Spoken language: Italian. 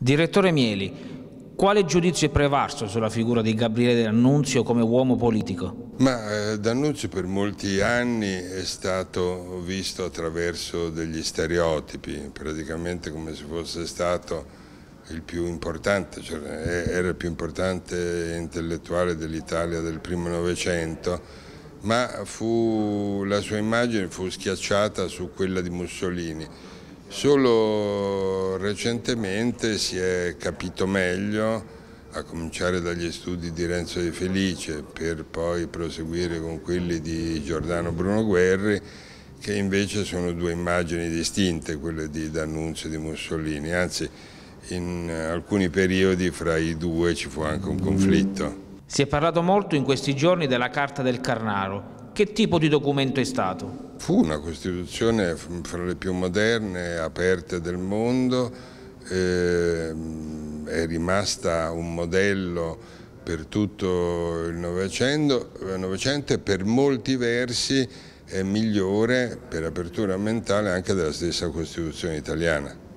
Direttore Mieli, quale giudizio è prevarso sulla figura di Gabriele D'Annunzio come uomo politico? Ma eh, D'Annunzio per molti anni è stato visto attraverso degli stereotipi, praticamente come se fosse stato il più importante, cioè eh, era il più importante intellettuale dell'Italia del primo Novecento, ma fu, la sua immagine fu schiacciata su quella di Mussolini Solo recentemente si è capito meglio, a cominciare dagli studi di Renzo De Felice, per poi proseguire con quelli di Giordano Bruno Guerri, che invece sono due immagini distinte, quelle di D'Annunzio e di Mussolini, anzi in alcuni periodi fra i due ci fu anche un conflitto. Si è parlato molto in questi giorni della Carta del Carnaro, che tipo di documento è stato? Fu una Costituzione mm, fra le più moderne, e aperte del mondo, eh, è rimasta un modello per tutto il eh, Novecento e per molti versi è migliore per apertura mentale anche della stessa Costituzione italiana.